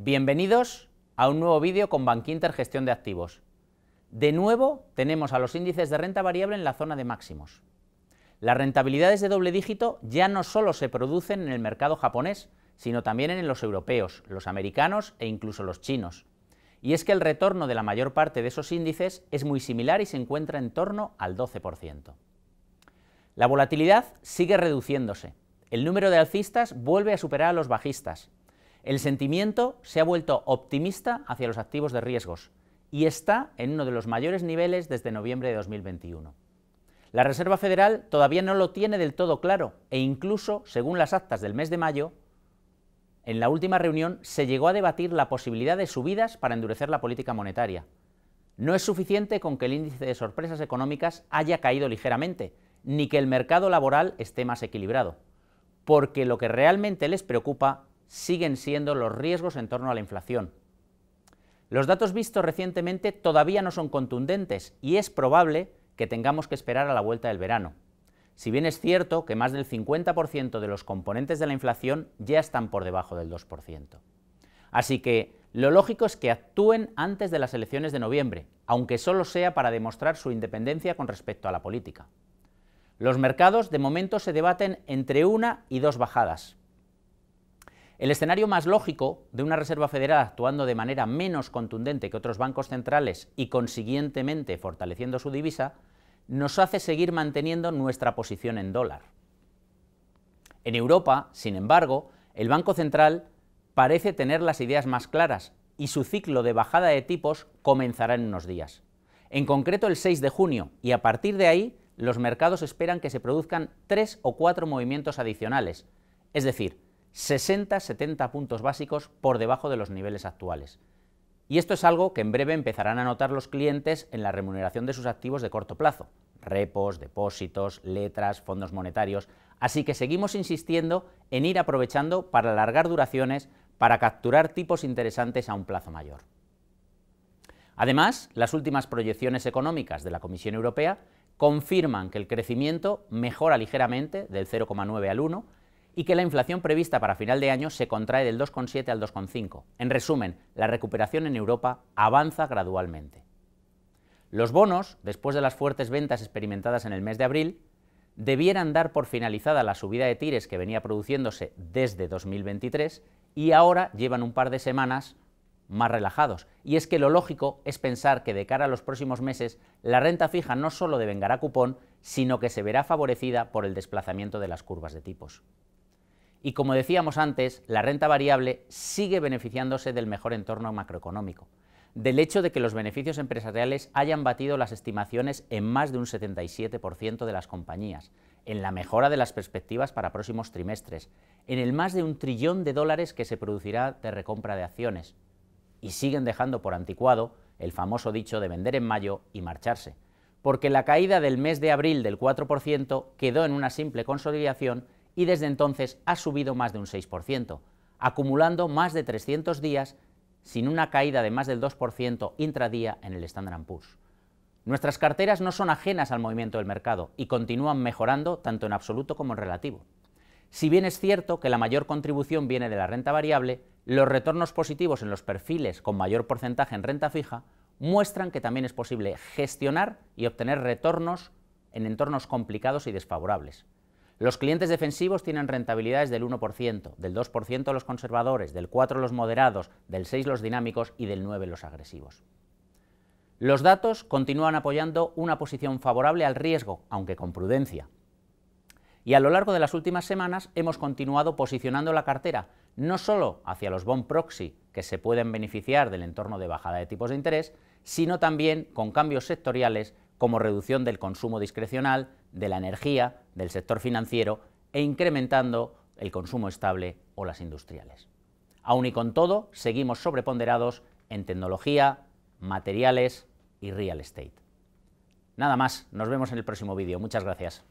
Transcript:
Bienvenidos a un nuevo vídeo con Bankinter Gestión de Activos. De nuevo tenemos a los índices de renta variable en la zona de máximos. Las rentabilidades de doble dígito ya no solo se producen en el mercado japonés, sino también en los europeos, los americanos e incluso los chinos. Y es que el retorno de la mayor parte de esos índices es muy similar y se encuentra en torno al 12%. La volatilidad sigue reduciéndose. El número de alcistas vuelve a superar a los bajistas el sentimiento se ha vuelto optimista hacia los activos de riesgos y está en uno de los mayores niveles desde noviembre de 2021. La Reserva Federal todavía no lo tiene del todo claro e incluso, según las actas del mes de mayo, en la última reunión se llegó a debatir la posibilidad de subidas para endurecer la política monetaria. No es suficiente con que el índice de sorpresas económicas haya caído ligeramente, ni que el mercado laboral esté más equilibrado, porque lo que realmente les preocupa siguen siendo los riesgos en torno a la inflación. Los datos vistos recientemente todavía no son contundentes y es probable que tengamos que esperar a la vuelta del verano. Si bien es cierto que más del 50% de los componentes de la inflación ya están por debajo del 2%. Así que lo lógico es que actúen antes de las elecciones de noviembre, aunque solo sea para demostrar su independencia con respecto a la política. Los mercados de momento se debaten entre una y dos bajadas, el escenario más lógico de una Reserva Federal actuando de manera menos contundente que otros bancos centrales y consiguientemente fortaleciendo su divisa, nos hace seguir manteniendo nuestra posición en dólar. En Europa, sin embargo, el Banco Central parece tener las ideas más claras y su ciclo de bajada de tipos comenzará en unos días. En concreto el 6 de junio, y a partir de ahí los mercados esperan que se produzcan tres o cuatro movimientos adicionales, es decir, 60-70 puntos básicos por debajo de los niveles actuales. Y esto es algo que en breve empezarán a notar los clientes en la remuneración de sus activos de corto plazo, repos, depósitos, letras, fondos monetarios, así que seguimos insistiendo en ir aprovechando para alargar duraciones, para capturar tipos interesantes a un plazo mayor. Además, las últimas proyecciones económicas de la Comisión Europea confirman que el crecimiento mejora ligeramente del 0,9 al 1 y que la inflación prevista para final de año se contrae del 2,7 al 2,5. En resumen, la recuperación en Europa avanza gradualmente. Los bonos, después de las fuertes ventas experimentadas en el mes de abril, debieran dar por finalizada la subida de tires que venía produciéndose desde 2023 y ahora llevan un par de semanas más relajados. Y es que lo lógico es pensar que de cara a los próximos meses la renta fija no solo devengará cupón, sino que se verá favorecida por el desplazamiento de las curvas de tipos. Y como decíamos antes, la renta variable sigue beneficiándose del mejor entorno macroeconómico, del hecho de que los beneficios empresariales hayan batido las estimaciones en más de un 77% de las compañías, en la mejora de las perspectivas para próximos trimestres, en el más de un trillón de dólares que se producirá de recompra de acciones. Y siguen dejando por anticuado el famoso dicho de vender en mayo y marcharse, porque la caída del mes de abril del 4% quedó en una simple consolidación y desde entonces ha subido más de un 6%, acumulando más de 300 días sin una caída de más del 2% intradía en el Standard Poor's. Nuestras carteras no son ajenas al movimiento del mercado y continúan mejorando tanto en absoluto como en relativo. Si bien es cierto que la mayor contribución viene de la renta variable, los retornos positivos en los perfiles con mayor porcentaje en renta fija muestran que también es posible gestionar y obtener retornos en entornos complicados y desfavorables. Los clientes defensivos tienen rentabilidades del 1%, del 2% los conservadores, del 4% los moderados, del 6% los dinámicos y del 9% los agresivos. Los datos continúan apoyando una posición favorable al riesgo, aunque con prudencia. Y a lo largo de las últimas semanas hemos continuado posicionando la cartera, no solo hacia los bond proxy, que se pueden beneficiar del entorno de bajada de tipos de interés, sino también con cambios sectoriales como reducción del consumo discrecional, de la energía, del sector financiero e incrementando el consumo estable o las industriales. Aún y con todo, seguimos sobreponderados en tecnología, materiales y real estate. Nada más, nos vemos en el próximo vídeo. Muchas gracias.